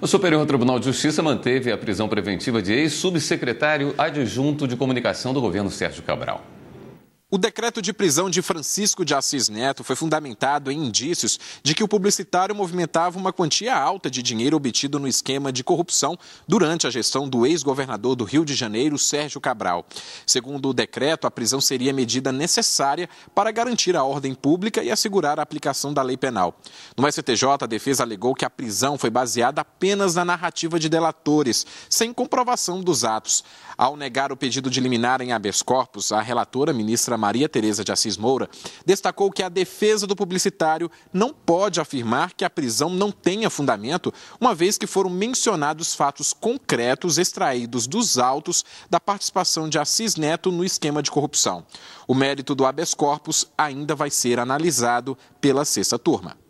O Superior Tribunal de Justiça manteve a prisão preventiva de ex-subsecretário adjunto de comunicação do governo Sérgio Cabral. O decreto de prisão de Francisco de Assis Neto foi fundamentado em indícios de que o publicitário movimentava uma quantia alta de dinheiro obtido no esquema de corrupção durante a gestão do ex-governador do Rio de Janeiro, Sérgio Cabral. Segundo o decreto, a prisão seria medida necessária para garantir a ordem pública e assegurar a aplicação da lei penal. No STJ, a defesa alegou que a prisão foi baseada apenas na narrativa de delatores, sem comprovação dos atos. Ao negar o pedido de liminar em habeas corpus, a relatora ministra Maria Tereza de Assis Moura, destacou que a defesa do publicitário não pode afirmar que a prisão não tenha fundamento, uma vez que foram mencionados fatos concretos extraídos dos autos da participação de Assis Neto no esquema de corrupção. O mérito do habeas corpus ainda vai ser analisado pela sexta turma.